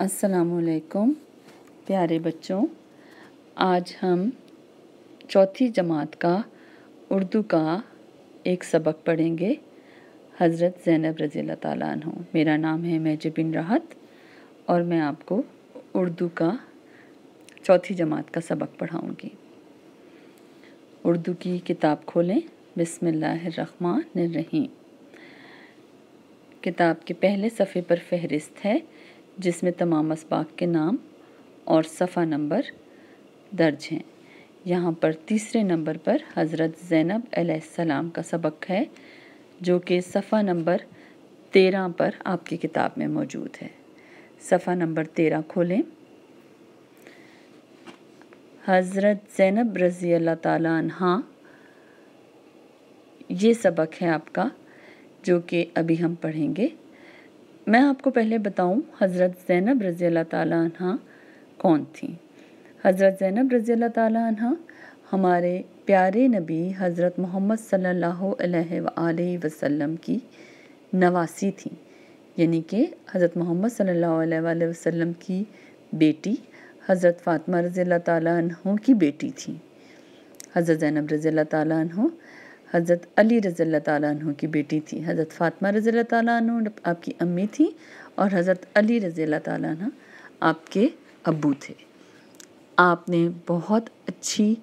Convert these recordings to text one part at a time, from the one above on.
असलकुम प्यारे बच्चों आज हम चौथी जमात का उर्दू का एक सबक पढ़ेंगे हज़रत ज़ैनब रज़ी तु मेरा नाम है मैज जबिन राहत और मैं आपको उर्दू का चौथी जमात का सबक पढ़ाऊँगी उर्दू की किताब खोलें बिसमीम किताब के पहले सफ़े पर फहरिस्त है जिसमें तमाम इसबाक के नाम और सफ़ा नंबर दर्ज हैं यहाँ पर तीसरे नंबर पर हज़रत ज़ैनब अलैहिस्सलाम का सबक है जो कि सफ़ा नंबर तेरह पर आपकी किताब में मौजूद है सफ़ा नंबर तेरह खोलें हज़रत ज़ैनब रज़ी अल्लाह तहा ये सबक है आपका जो कि अभी हम पढ़ेंगे मैं आपको पहले बताऊं हज़रत ज़ैनब रज़ी अल्लाह तह कौन थी हज़रत ज़ैनब रज़ी अल्लाह तह हमारे प्यारे नबी हज़रत मोहम्मद सल्लल्लाहु अलैहि वसल्लम की नवासी थी यानी कि हज़रत मोहम्मद सल्लल्लाहु अलैहि वसल्लम की बेटी हज़रत फ़ातिमा रज़ी अल्लाह तह की बेटी थी हज़रत ज़ैनब रज़ी अल्लाह तह हज़रत अली रज़ी तु की बेटी थी हज़रत फ़ातमा रज़ी तु आपकी अम्मी थी और हज़रत अली रज़ी तु आपके अबू थे आपने बहुत अच्छी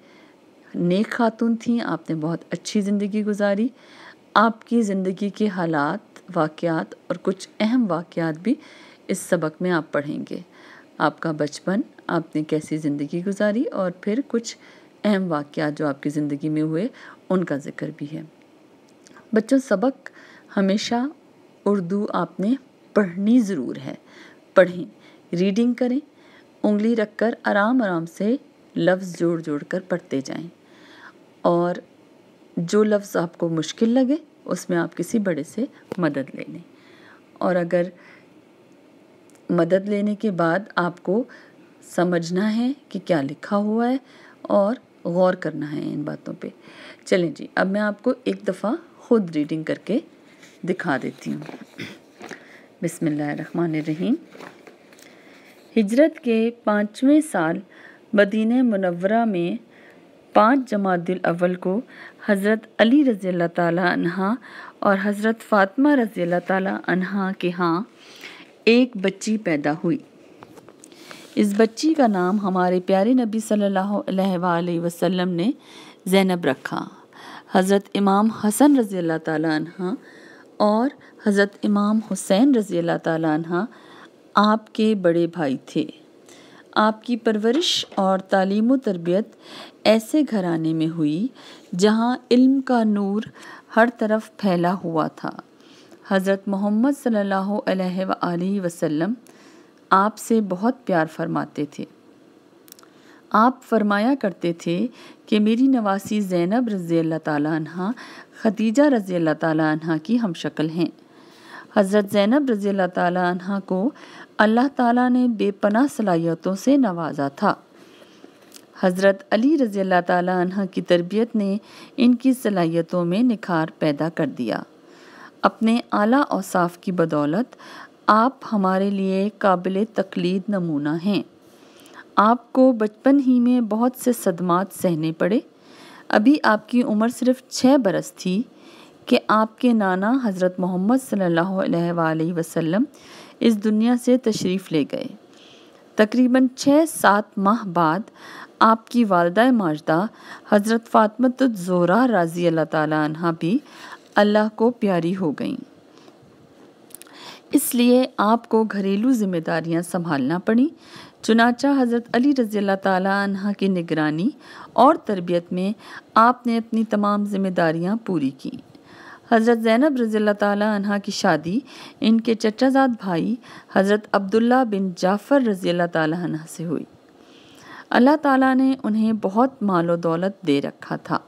नेक खातून थी आपने बहुत अच्छी ज़िंदगी गुजारी आपकी ज़िंदगी के हालात वाक़ात और कुछ अहम वाक़ात भी इस सबक में आप पढ़ेंगे आपका बचपन आपने कैसी ज़िंदगी गुजारी और फिर कुछ अहम वाक़ात जो आपकी ज़िंदगी में हुए उनका ज़िक्र भी है बच्चों सबक हमेशा उर्दू आपने पढ़नी ज़रूर है पढ़ें रीडिंग करें उंगली रखकर आराम आराम से लफ्ज़ जोड़ जोड़ कर पढ़ते जाएं और जो लफ्ज़ आपको मुश्किल लगे उसमें आप किसी बड़े से मदद ले लें और अगर मदद लेने के बाद आपको समझना है कि क्या लिखा हुआ है और गौर करना है इन बातों पे चलें जी अब मैं आपको एक दफ़ा खुद रीडिंग करके दिखा देती हूँ बिसमीम हिजरत के पाँचवें साल मदीन मनवरा में पाँच जमादिल अव्वल को हज़रत अली रज़ी अल्लाह और हज़रत फ़ातमा रज़ी अल्लाह के यहाँ एक बच्ची पैदा हुई इस बच्ची का नाम हमारे प्यारे नबी सल्लल्लाहु अलैहि वसल्लम ने ज़ैनब रखा हज़रत इमाम हसन रज़ी अल्लाह तह और हज़रत इमाम हुसैन रज़ी अल्लाह तह आपके बड़े भाई थे आपकी परवरिश और तालीम तरबियत ऐसे घराने में हुई जहाँ इल्म का नूर हर तरफ फैला हुआ था हज़रत मोहम्मद सल्लल्लाहु अलैहि वसल्लम आपसे बहुत प्यार फरमाते थे आप फरमाया करते थे कि मेरी नवासी ज़ैनब रज़ी अल्लाह तह खदीजा रज़ी अल्लाह तह की हम शक्ल हैं हज़रत ज़ैनब रज़ी अल्लाह तह को अल्लाह ताला ने बेपनाह सलाहियतों से नवाजा था हज़रत अली रज़ी अल्लाह तह की तरबियत ने इनकी सलाहियतों में निखार पैदा कर दिया अपने आला औसाफ की बदौलत आप हमारे लिए काबिल तकलीद नमूना हैं आपको बचपन ही में बहुत से सदमात सहने पड़े अभी आपकी उम्र सिर्फ छः बरस थी कि आपके नाना हज़रत मोहम्मद अलैहि वसल्लम इस दुनिया से तशरीफ़ ले गए तकरीबन छः सात माह बाद आपकी वालदा माजदा हज़रत फ़ातमत ज़ोरा राज़ी अल्लाह ताली भी अल्लाह को प्यारी हो गईं इसलिए आपको घरेलू जिम्मेदारियां संभालना पड़ी चुनाचा हज़रत अली रज़ी अल्लाह तह की निगरानी और तरबियत में आपने अपनी तमाम जिम्मेदारियां पूरी की हज़रत ज़ैनब रज़ी अल्लाह तह की शादी इनके चचाजाद भाई हज़रत अब्दुल्ला बिन जाफ़र रज़ी अल्लाह तह से हुई अल्लाह ताला ने उन्हें बहुत मालो दौलत दे रखा था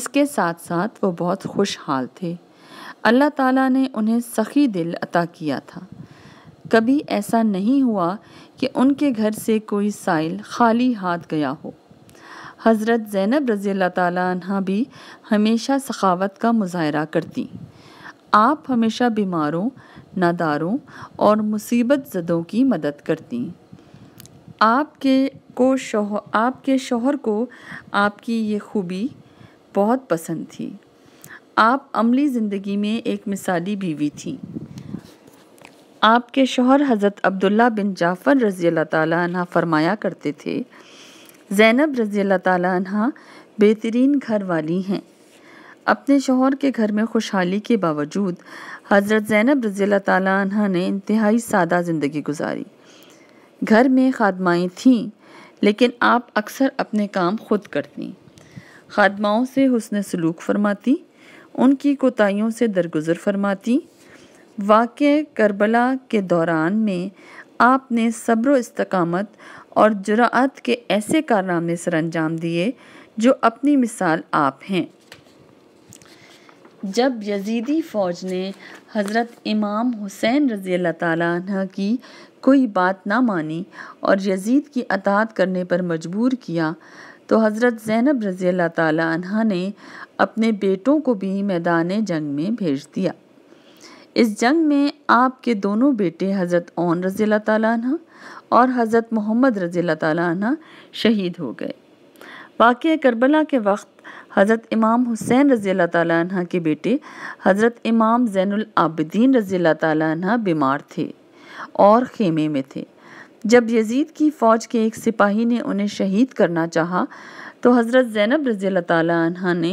इसके साथ साथ वो बहुत खुशहाल थे अल्लाह ताला ने उन्हें सखी दिल अता किया था कभी ऐसा नहीं हुआ कि उनके घर से कोई साइल खाली हाथ गया हो हज़रत ज़ैनब रज़ी अल्लाह भी हमेशा सखावत का मुजाहरा करती आप हमेशा बीमारों नादारों और मुसीबत जदों की मदद करती आपके को शोह आपके शोहर को आपकी ये खूबी बहुत पसंद थी आप अमली ज़िंदगी में एक मिसाली बीवी थी आपके शोहर हज़रत अब्दुल्ला बिन जाफ़र रज़ी अल्लाह फरमाया करते थे ज़ैनब रज़ी अल्लाह बेहतरीन घर वाली हैं अपने शोहर के घर में खुशहाली के बावजूद हज़रत ज़ैनब रज़ी अल्लाह ने इंतहाई सादा ज़िंदगी गुजारी घर में खादमाएँ थीं लेकिन आप अक्सर अपने काम खुद करती खादमाओं से हुसन सलूक फरमाती उनकी कोताहियों से दरगुजर फरमाती वाक़ करबला के दौरान में आपने सब्र इस्तकामत और जुरात के ऐसे कारनामे सर अंजाम दिए जो अपनी मिसाल आप हैं जब यजीदी फ़ौज ने हज़रत इमाम हुसैन रज़ी अल्लाह की कोई बात ना मानी और यजीद की अतात करने पर मजबूर किया तो हज़रत ज़ैनब रज़ी अल्लाह तहा ने अपने बेटों को भी मैदान जंग में भेज दिया इस जंग में आपके दोनों बेटे हज़रत ओन रज़ी अल्लाह तहा और हज़रत मोहम्मद रज़ी अल्लाह तहा शहीद हो गए वाक़ करबला के वक्त हज़रत इमाम हुसैन रज़ी अल्लाह तहा के बेटे हज़रत इमाम ज़ैनआबद्दीन रज़ी अल्लाह तहा बीमार थे और खेमे में थे जब यजीद की फ़ौज के एक सिपाही ने उन्हें शहीद करना चाहा तो हज़रत ज़ैनब रज़ी तह ने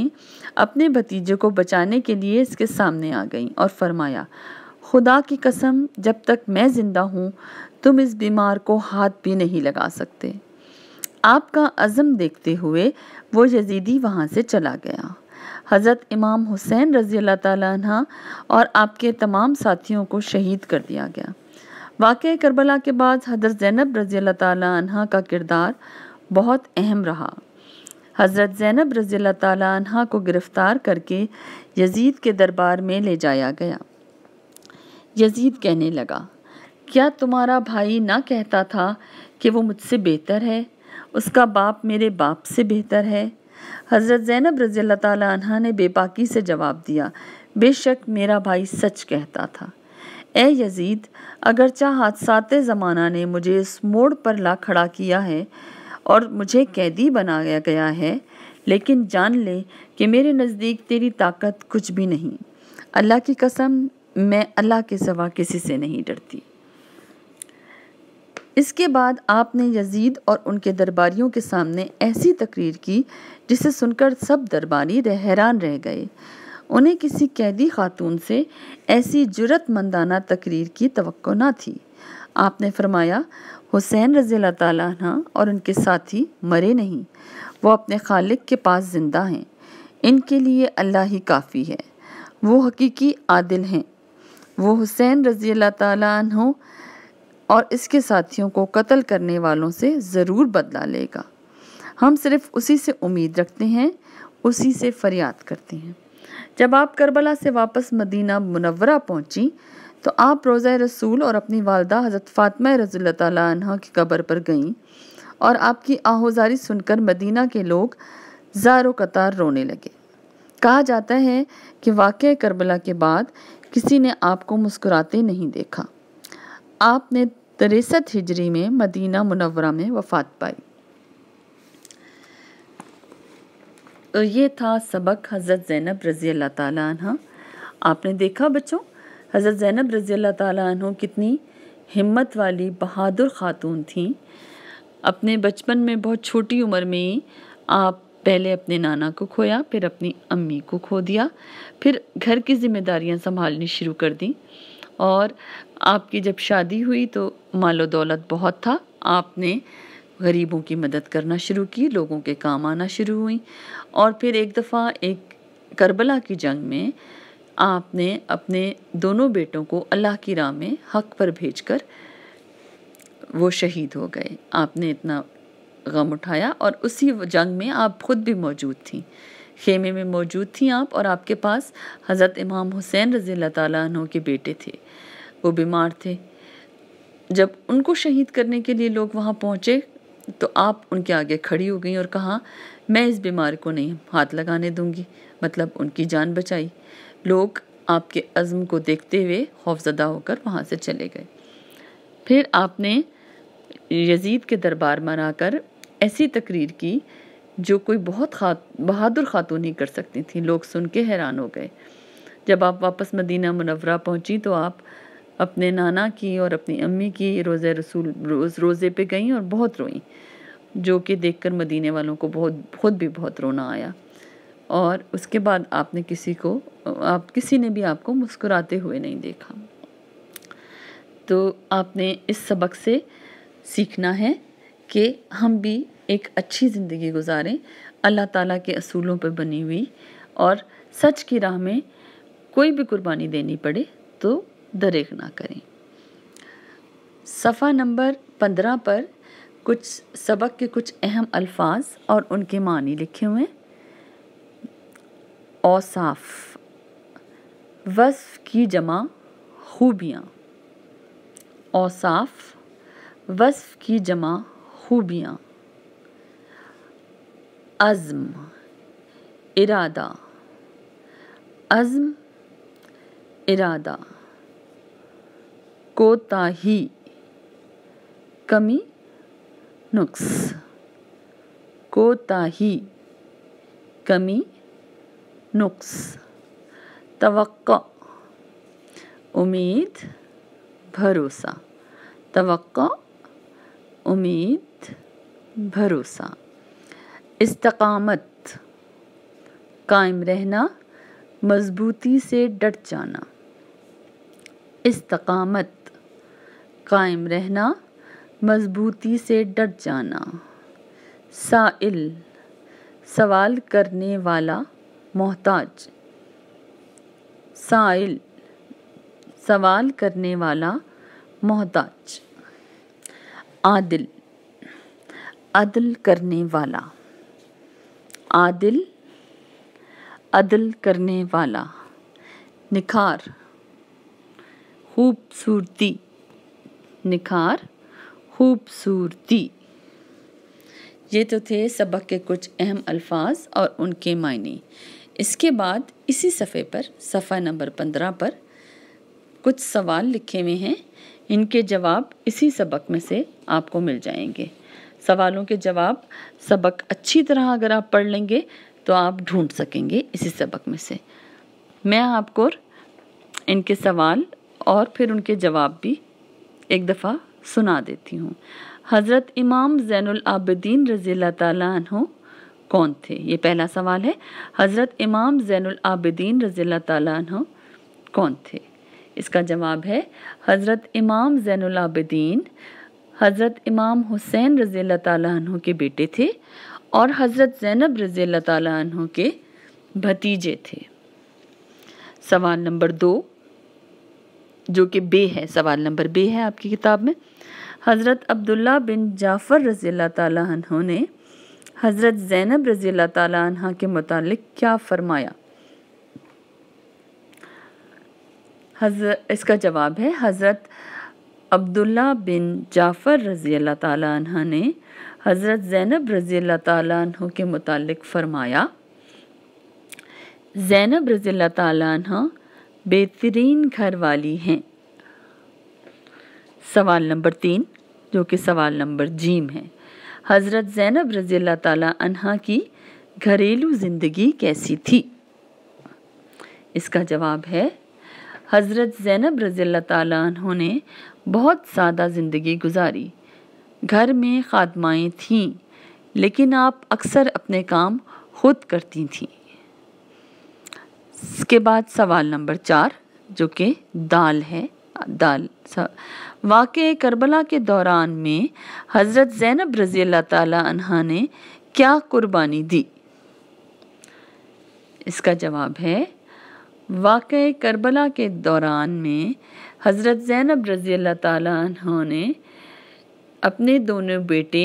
अपने भतीजे को बचाने के लिए इसके सामने आ गईं और फरमाया खुदा की कसम जब तक मैं ज़िंदा हूँ तुम इस बीमार को हाथ भी नहीं लगा सकते आपका अज़म देखते हुए वो यजीदी वहाँ से चला गया हज़रत इमाम हुसैन रज़ी अल्लाह और आपके तमाम साथियों को शहीद कर दिया गया वाक़ करबला के बाद हज़रत ज़ैनब रज़ी अल्लाह तह का किरदार बहुत अहम रहा हज़रत ज़ैनब रज़ी अल्लाह तह को गिरफ़्तार करके यजीद के दरबार में ले जाया गया यजीद कहने लगा क्या तुम्हारा भाई ना कहता था कि वो मुझसे बेहतर है उसका बाप मेरे बाप से बेहतर है हज़रत ज़ैनब रज़ी अल्लाह तह ने बेबाकी से जवाब दिया बेशक मेरा भाई सच कहता था ए यजीद अगरचा हादसाते ज़माना ने मुझे इस मोड़ पर ला खड़ा किया है और मुझे कैदी बनाया गया है लेकिन जान ले कि मेरे नज़दीक तेरी ताकत कुछ भी नहीं अल्लाह की कसम मैं अल्लाह के सिवा किसी से नहीं डरती इसके बाद आपने यजीद और उनके दरबारियों के सामने ऐसी तकरीर की जिसे सुनकर सब दरबारी हैरान रह गए उन्हें किसी कैदी खातून से ऐसी जुरतमंदाना तकरीर की तो ना थी आपने फरमाया हुसैन रज़ी अल्लाह और उनके साथी मरे नहीं वो अपने खालिक के पास ज़िंदा हैं इनके लिए अल्लाह ही काफ़ी है वो हकीकी आदिल हैं वो हुसैन रज़ी अल्लाह ताला और इसके साथियों को कत्ल करने वालों से ज़रूर बदला लेगा हम सिर्फ़ उसी से उम्मीद रखते हैं उसी से फरियाद करते हैं जब आप करबला से वापस मदीना मुनवरा पहुंची तो आप रोज़ा रसूल और अपनी वालदा हज़रत फातमा रज़ी तह की कब्र पर गईं और आपकी आहोजारी सुनकर मदीना के लोग जारो कतार रोने लगे कहा जाता है कि वाक़ करबला के बाद किसी ने आपको मुस्कुराते नहीं देखा आपने तिरसठ हिजरी में मदीना मुनवरा में वफात पाई तो ये था सबक हज़रत ज़ैनब रज़ी अल्लाह ताली आपने देखा बच्चों हज़रत ज़ैनब रज़ी अल्लाह ताली कितनी हिम्मत वाली बहादुर ख़ातून थी अपने बचपन में बहुत छोटी उम्र में ही आप पहले अपने नाना को खोया फिर अपनी अम्मी को खो दिया फिर घर की जिम्मेदारियां संभालनी शुरू कर दी और आपकी जब शादी हुई तो मालो दौलत बहुत था आपने गरीबों की मदद करना शुरू की लोगों के काम आना शुरू हुई और फिर एक दफ़ा एक करबला की जंग में आपने अपने दोनों बेटों को अल्लाह की राह में हक पर भेजकर वो शहीद हो गए आपने इतना गम उठाया और उसी जंग में आप खुद भी मौजूद थी खेमे में मौजूद थी आप और आपके पास हज़रत इमाम हुसैन रज़ी तु के बेटे थे वो बीमार थे जब उनको शहीद करने के लिए लोग वहाँ पहुँचे तो आप उनके आगे खड़ी हो गई और कहा मैं इस बीमार को नहीं हाथ लगाने दूंगी मतलब उनकी जान बचाई लोग आपके अज़म को देखते हुए खौफजदा होकर वहाँ से चले गए फिर आपने यजीद के दरबार में आकर ऐसी तकरीर की जो कोई बहुत खा बहादुर खातून ही कर सकती थी लोग सुन के हैरान हो गए जब आप वापस मदीना मुनवरा पहुँची तो आप अपने नाना की और अपनी अम्मी की रोज़े रसूल रोज़ रोज़े पे गईं और बहुत रोईं जो कि देखकर मदीने वालों को बहुत खुद भी बहुत रोना आया और उसके बाद आपने किसी को आप किसी ने भी आपको मुस्कुराते हुए नहीं देखा तो आपने इस सबक से सीखना है कि हम भी एक अच्छी ज़िंदगी गुजारें अल्लाह ताला के असूलों पर बनी हुई और सच की राह में कोई भी कुर्बानी देनी पड़े तो दरेग ना करें सफ़ा नंबर पंद्रह पर कुछ सबक के कुछ अहम अल्फाज और उनके मानी लिखे हुए औसाफ वस्फ की जमा खूबियाँ औसाफ वस्फ की जमा खूबियाँ अज़म इरादा अज़म इरादा कोताही कमी नुक्स कोताही कमी नुक्स तवक्का उम्मीद भरोसा तवक्का उम्मीद भरोसा इस्तकामत कायम रहना मजबूती से डट जाना इस्तकामत कायम रहना मजबूती से डट जाना साइल सवाल करने वाला मोहताज साइल सवाल करने वाला मोहताज आदिल अदल करने वाला आदिल अदल करने वाला निखार खूबसूरती निखार खूबसूरती ये तो थे सबक के कुछ अहम अल्फाज और उनके मायने इसके बाद इसी सफ़े पर सफ़ा नंबर पंद्रह पर कुछ सवाल लिखे हुए हैं इनके जवाब इसी सबक में से आपको मिल जाएंगे सवालों के जवाब सबक अच्छी तरह अगर आप पढ़ लेंगे तो आप ढूंढ सकेंगे इसी सबक में से मैं आपको इनके सवाल और फिर उनके जवाब भी एक दफ़ा सुना देती हूँ हज़रत इमाम ज़ैनुल आबदीन रज़ी तहों कौन थे ये पहला सवाल है हज़रत इमाम ज़ैनुल आबदीन रज़ी तहों कौन थे इसका जवाब है हज़रत इमाम ज़ैनुल आबदीन हज़रत इमाम हुसैन रज़ी तहों के बेटे थे और हज़रत ज़ैनब रज़ी तहों के भतीजे थे सवाल नंबर दो जो कि बे है सवाल नंबर बे है आपकी किताब में हज़रत अब्दुल्ला बिन जाफ़र रज़ी तह ने हज़रत ज़ैनब रज़ी तह के मतलब क्या फ़रमाया इसका जवाब है हज़रत अब्दुल्ला बिन जाफ़र रज़ी तह ने हज़रत ज़ैनब रज़ी तह के मतलब फ़रमाया ज़ैनब रज़ी तह बेहतरीन घर वाली हैं सवाल नंबर तीन जो कि सवाल नंबर जीम है हज़रत ज़ैनब रज़ी अल्लाह की घरेलू ज़िंदगी कैसी थी इसका जवाब है हज़रत ज़ैनब रज़ी अल्लाह तह ने बहुत सादा ज़िंदगी गुजारी घर में खादमाएँ थीं लेकिन आप अक्सर अपने काम खुद करती थीं इसके बाद सवाल नंबर चार जो कि दाल है दाल वाक़ करबला के दौरान में हज़रत ज़ैनब रज़ी अल्लाह तहा ने क्या कुर्बानी दी इसका जवाब है वाक़ करबला के दौरान में हज़रत ज़ैनब रज़ी अल्लाह तहा ने अपने दोनों बेटे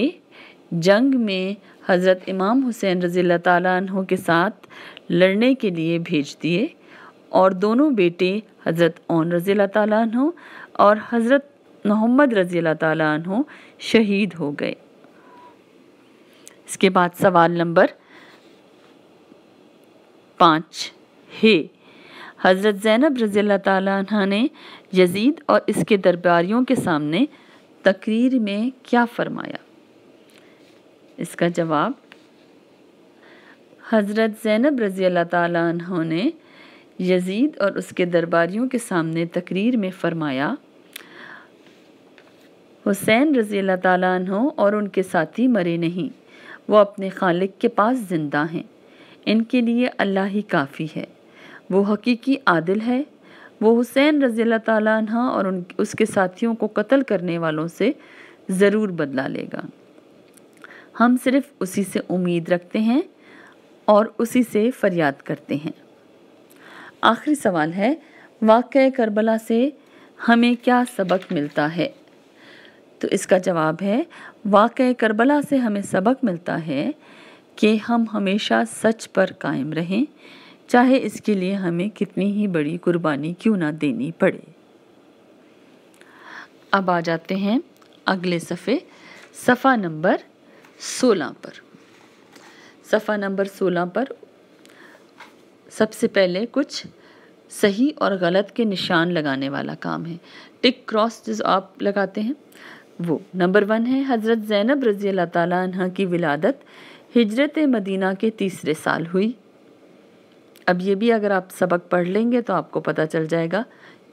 जंग में हज़रत इमाम हुसैन रज़ी अल्लाह तु के साथ लड़ने के लिए भेज दिए और दोनों बेटे हज़रत ओन रज़ी तु और हज़रत मोहम्मद रज़ी तु शहीद हो गए इसके बाद सवाल नंबर पाँच हे हज़रत ज़ैनब रज़ी तु ने यजीद और इसके दरबारियों के सामने तकरीर में क्या फरमाया इसका जवाब हज़रत ज़ैनब रज़ी अल्लाह तहों ने यजीद और उसके दरबारियों के सामने तकरीर में फ़रमाया हुसैन रज़ी अल्लाह तहों और उनके साथी मरे नहीं वो अपने खालिक के पास ज़िंदा हैं इनके लिए अल्लाह ही काफ़ी है वो हकीकी आदिल है वो हुसैन रज़ी अल्लाह और उन उसके साथियों को कत्ल करने वालों से ज़रूर बदला लेगा हम सिर्फ़ उसी से उम्मीद रखते हैं और उसी से फरियाद करते हैं आखिरी सवाल है वाक़ करबला से हमें क्या सबक मिलता है तो इसका जवाब है वाक़ करबला से हमें सबक मिलता है कि हम हमेशा सच पर कायम रहें चाहे इसके लिए हमें कितनी ही बड़ी कुर्बानी क्यों ना देनी पड़े अब आ जाते हैं अगले सफ़े सफ़ा नंबर सोलह पर सफ़ा नंबर सोलह पर सबसे पहले कुछ सही और गलत के निशान लगाने वाला काम है टिक क्रॉस जिस आप लगाते हैं वो नंबर वन है हज़रत ज़ैनब रज़ी अल्लाह तह की विलादत हिजरत मदीना के तीसरे साल हुई अब ये भी अगर आप सबक पढ़ लेंगे तो आपको पता चल जाएगा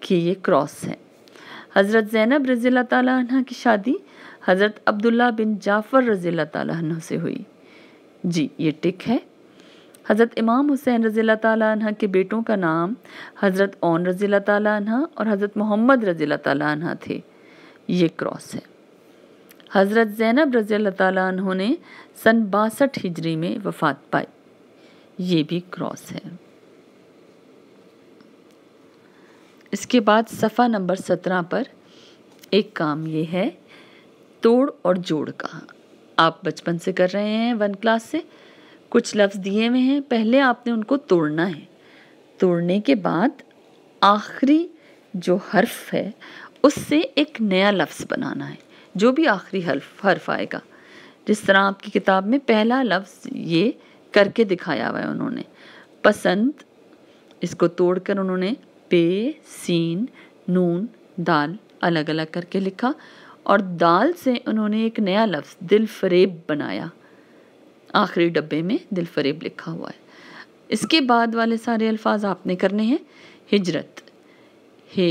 कि ये क्रॉस है हज़रत ज़ैनब रज़ी अल्लाह तह की शादी हज़रत अब्दुल्ला बिन जाफ़र रज़ी अल्लाह तह से हुई जी ये टिक है हज़रत इमाम हुसैन रज़ी तह के बेटों का नाम हज़रत ओन रज़ी तह और हज़रत मोहम्मद रज़ी तह थे ये क्रॉस है हज़रत ज़ैनब रज़ी तह ने सन बासठ हिजरी में वफ़ात पाई ये भी क्रॉस है इसके बाद सफ़ा नंबर सत्रह पर एक काम ये है तोड़ और जोड़ का आप बचपन से कर रहे हैं वन क्लास से कुछ लफ्ज़ दिए हुए हैं पहले आपने उनको तोड़ना है तोड़ने के बाद आखिरी जो हर्फ है उससे एक नया लफ्ज़ बनाना है जो भी आखिरी हर्फ हर्फ आएगा जिस तरह आपकी किताब में पहला लफ्ज़ ये करके दिखाया हुआ है उन्होंने पसंद इसको तोड़कर उन्होंने पे सीन नून दाल अलग अलग करके लिखा और दाल से उन्होंने एक नया लफ्ज़ दिल फरेब बनाया आखिरी डब्बे में दिल फरेब लिखा हुआ है इसके बाद वाले सारे अल्फाज आपने करने हैं हिजरत हे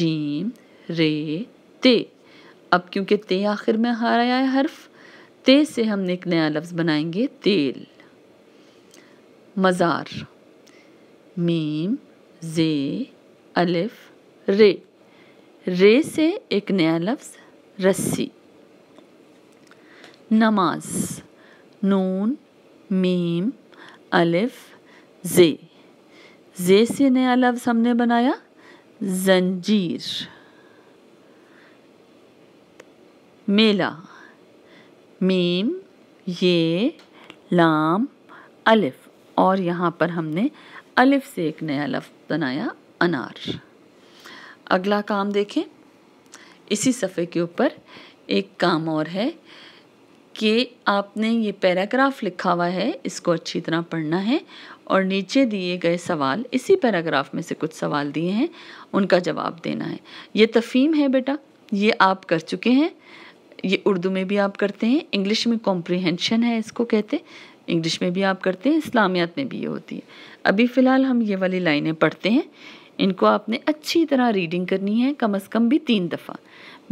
जीम रे ते अब क्योंकि ते आखिर में हार आया है हर्फ ते से हमने एक नया लफ्ज़ बनाएंगे तेल मज़ार मीम जे अलिफ रे रे से एक नया लफ्ज़ रस्सी नमाज नून मीम अलिफ जे जे से नया लफ्ज़ हमने बनाया जंजीर मेला मीम ये लाम अलिफ और यहाँ पर हमने अलिफ से एक नया लफ्ज़ बनाया अनार अगला काम देखें इसी सफ़े के ऊपर एक काम और है कि आपने ये पैराग्राफ लिखा हुआ है इसको अच्छी तरह पढ़ना है और नीचे दिए गए सवाल इसी पैराग्राफ में से कुछ सवाल दिए हैं उनका जवाब देना है ये तफ़ीम है बेटा ये आप कर चुके हैं ये उर्दू में भी आप करते हैं इंग्लिश में कॉम्प्रीहेंशन है इसको कहते इंग्लिश में भी आप करते हैं इस्लामियात में भी ये होती है अभी फ़िलहाल हम ये वाली लाइनें पढ़ते हैं इनको आपने अच्छी तरह रीडिंग करनी है कम अज़ कम भी तीन दफ़ा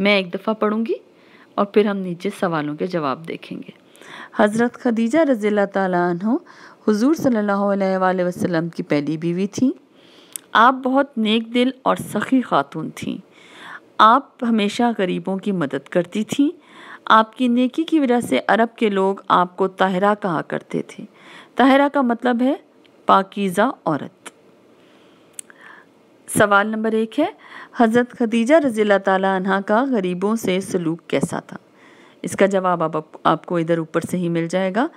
मैं एक दफ़ा पढ़ूँगी और फिर हम नीचे सवालों के जवाब देखेंगे हज़रत खदीजा रज़ी तु हजूर सल्ला वसम की पहली बीवी थी आप बहुत नेक दिल और सखी खातून थीं आप हमेशा गरीबों की मदद करती थीं आपकी नेकी की वजह से अरब के लोग आपको ताहरा कहा करते थे ताहरा का मतलब है पाकिज़ा औरत सवाल नंबर एक है हज़रत खदीजा रज़ील्ला तह का गरीबों से सलूक कैसा था इसका जवाब आप, आप, आपको इधर ऊपर से ही मिल जाएगा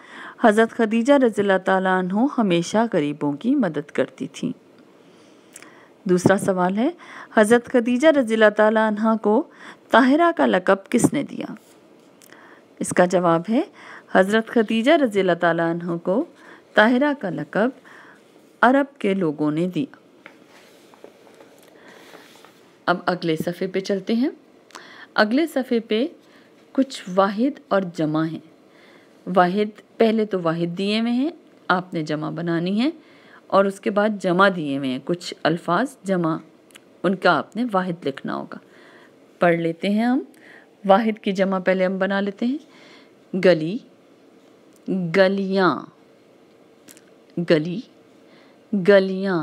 हज़रत खदीजा रज़ील्ला तह हमेशा गरीबों की मदद करती थी दूसरा सवाल है हज़रत खदीजा रज़ील्ला तह को ताहिरा का लकब किसने दिया इसका जवाब है हज़रत खदीजा रज़ील्ला तह को ताहिरा का लकब अरब के लोगों ने दिया अब अगले सफ़े पे चलते हैं अगले सफ़े पे कुछ वाहिद और जमा हैं वाहिद पहले तो वाहिद दिए हुए हैं आपने जमा बनानी है और उसके बाद जमा दिए हुए हैं कुछ अल्फाज जमा उनका आपने वाहिद लिखना होगा पढ़ लेते हैं हम वाहिद की जमा पहले हम बना लेते हैं गली गलियाँ गली गलियाँ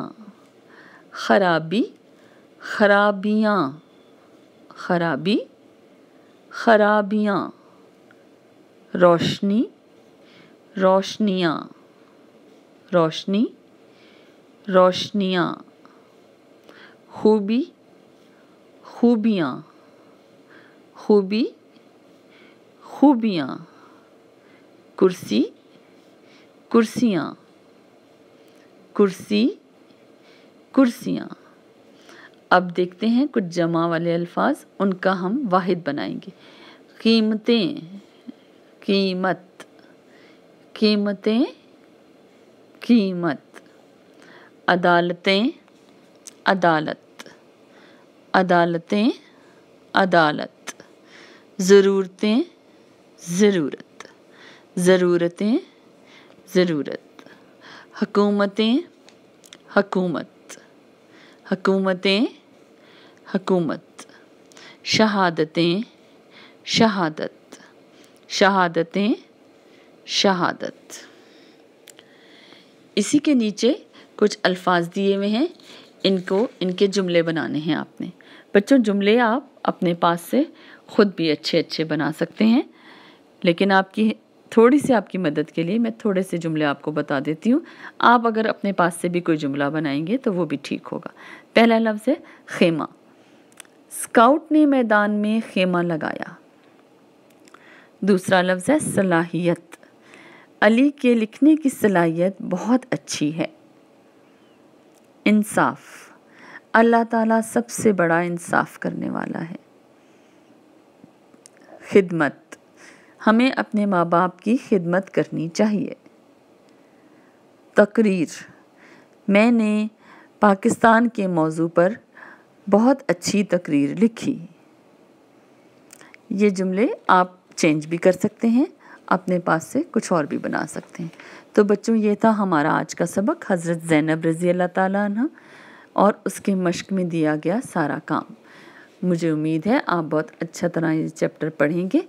खराबी खराबियाँ खराबी खराबियाँ रोशनी रोशनियाँ रोशनी रोशनियाँ खूबी खूबियाँ खूबी खूबियाँ कुर्सी कुर्सियाँ कुर्सी कुर्सियाँ अब देखते हैं कुछ जमा वाले अल्फाज उनका हम वाहिद बनाएंगे कीमतें कीमत कीमतें कीमत अदालतें अदालत अदालतें अदालत ज़रूरतें ज़रूरत ज़रूरतें ज़रूरत हकूमतें हकूमत हकूमतें हकूमत शहादतें शहादत शहादतें शहादत इसी के नीचे कुछ अल्फाज दिए हुए हैं इनको इनके जुमले बनाने हैं आपने बच्चों जुमले आप अपने पास से ख़ुद भी अच्छे अच्छे बना सकते हैं लेकिन आपकी थोड़ी सी आपकी मदद के लिए मैं थोड़े से जुमले आपको बता देती हूँ आप अगर अपने पास से भी कोई जुमला बनाएंगे तो वो भी ठीक होगा पहला लफ्ज़ है खेमा स्काउट ने मैदान में खेमा लगाया दूसरा लफ्ज़ है सलाहियत अली के लिखने की सलाहियत बहुत अच्छी है इंसाफ अल्लाह ताला सबसे बड़ा इंसाफ करने वाला है खिदमत हमें अपने माँ बाप की खिदमत करनी चाहिए तकरीर मैंने पाकिस्तान के मौजू पर बहुत अच्छी तकरीर लिखी ये जुमले आप चेंज भी कर सकते हैं अपने पास से कुछ और भी बना सकते हैं तो बच्चों ये था हमारा आज का सबक हज़रत ज़ैनब रज़ी अल्लाह ताली और उसके मश्क में दिया गया सारा काम मुझे उम्मीद है आप बहुत अच्छा तरह ये चैप्टर पढ़ेंगे